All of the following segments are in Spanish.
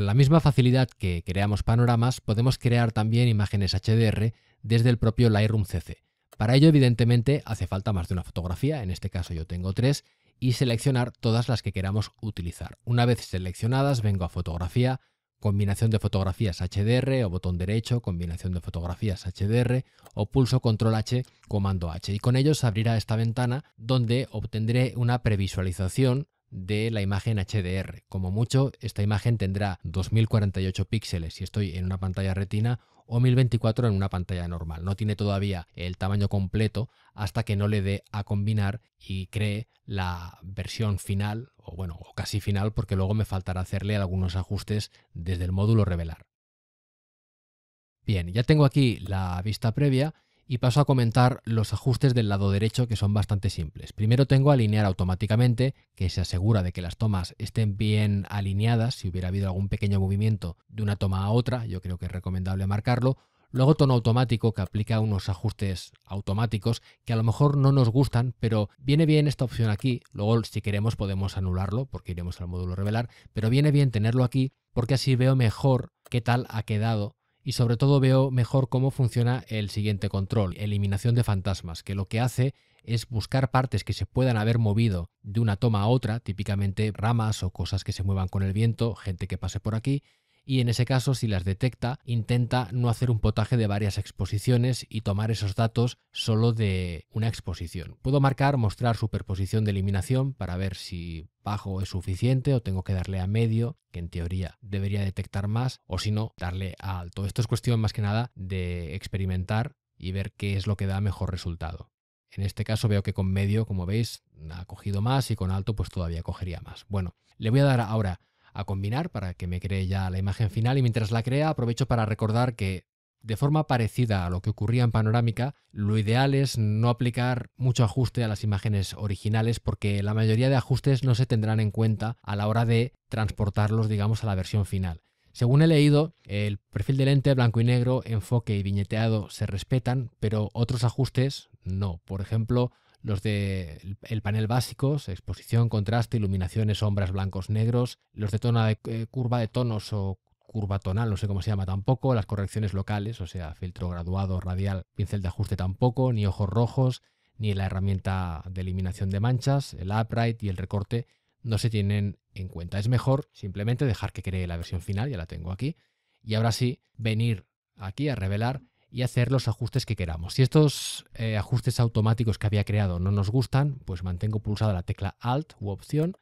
Con la misma facilidad que creamos panoramas, podemos crear también imágenes HDR desde el propio Lightroom CC. Para ello, evidentemente, hace falta más de una fotografía, en este caso yo tengo tres, y seleccionar todas las que queramos utilizar. Una vez seleccionadas, vengo a fotografía, combinación de fotografías HDR o botón derecho, combinación de fotografías HDR o pulso control H, comando H. Y con ello se abrirá esta ventana donde obtendré una previsualización de la imagen HDR. Como mucho, esta imagen tendrá 2048 píxeles si estoy en una pantalla retina o 1024 en una pantalla normal. No tiene todavía el tamaño completo hasta que no le dé a combinar y cree la versión final, o bueno, o casi final, porque luego me faltará hacerle algunos ajustes desde el módulo revelar. Bien, ya tengo aquí la vista previa y paso a comentar los ajustes del lado derecho que son bastante simples. Primero tengo alinear automáticamente, que se asegura de que las tomas estén bien alineadas, si hubiera habido algún pequeño movimiento de una toma a otra, yo creo que es recomendable marcarlo. Luego tono automático que aplica unos ajustes automáticos que a lo mejor no nos gustan, pero viene bien esta opción aquí. Luego si queremos podemos anularlo porque iremos al módulo revelar, pero viene bien tenerlo aquí porque así veo mejor qué tal ha quedado y sobre todo veo mejor cómo funciona el siguiente control, eliminación de fantasmas, que lo que hace es buscar partes que se puedan haber movido de una toma a otra, típicamente ramas o cosas que se muevan con el viento, gente que pase por aquí, y en ese caso, si las detecta, intenta no hacer un potaje de varias exposiciones y tomar esos datos solo de una exposición. Puedo marcar, mostrar superposición de eliminación para ver si bajo es suficiente o tengo que darle a medio, que en teoría debería detectar más, o si no, darle a alto. Esto es cuestión más que nada de experimentar y ver qué es lo que da mejor resultado. En este caso veo que con medio, como veis, ha cogido más y con alto pues todavía cogería más. Bueno, le voy a dar ahora a combinar para que me cree ya la imagen final y mientras la crea aprovecho para recordar que de forma parecida a lo que ocurría en panorámica, lo ideal es no aplicar mucho ajuste a las imágenes originales porque la mayoría de ajustes no se tendrán en cuenta a la hora de transportarlos, digamos, a la versión final. Según he leído, el perfil de lente blanco y negro, enfoque y viñeteado se respetan, pero otros ajustes no. Por ejemplo, los de el panel básicos, exposición, contraste, iluminaciones, sombras, blancos, negros, los de tona de eh, curva de tonos o curva tonal, no sé cómo se llama tampoco, las correcciones locales, o sea, filtro graduado, radial, pincel de ajuste tampoco, ni ojos rojos, ni la herramienta de eliminación de manchas, el upright y el recorte no se tienen en cuenta. Es mejor simplemente dejar que cree la versión final, ya la tengo aquí, y ahora sí venir aquí a revelar y hacer los ajustes que queramos. Si estos eh, ajustes automáticos que había creado no nos gustan, pues mantengo pulsada la tecla Alt u Opción,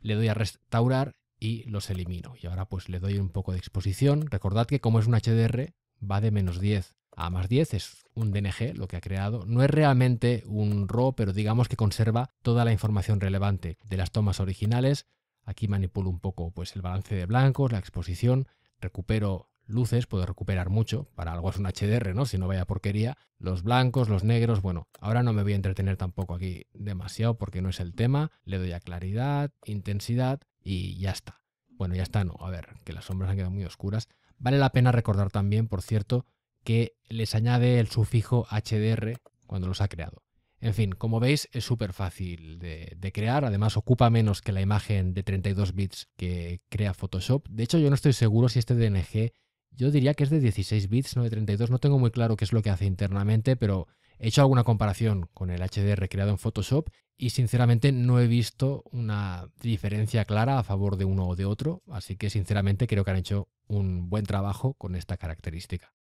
le doy a Restaurar y los elimino. Y ahora pues le doy un poco de exposición. Recordad que como es un HDR, va de menos 10 a más 10, es un DNG lo que ha creado. No es realmente un RAW, pero digamos que conserva toda la información relevante de las tomas originales. Aquí manipulo un poco pues el balance de blancos, la exposición, recupero luces, puedo recuperar mucho, para algo es un HDR, ¿no? Si no vaya porquería, los blancos, los negros, bueno, ahora no me voy a entretener tampoco aquí demasiado porque no es el tema, le doy a claridad, intensidad y ya está. Bueno, ya está, no, a ver, que las sombras han quedado muy oscuras. Vale la pena recordar también, por cierto, que les añade el sufijo HDR cuando los ha creado. En fin, como veis, es súper fácil de, de, crear. Además, ocupa menos que la imagen de 32 bits que crea Photoshop. De hecho, yo no estoy seguro si este DNG yo diría que es de 16 bits, no de 32. No tengo muy claro qué es lo que hace internamente, pero he hecho alguna comparación con el HDR creado en Photoshop y sinceramente no he visto una diferencia clara a favor de uno o de otro, así que sinceramente creo que han hecho un buen trabajo con esta característica.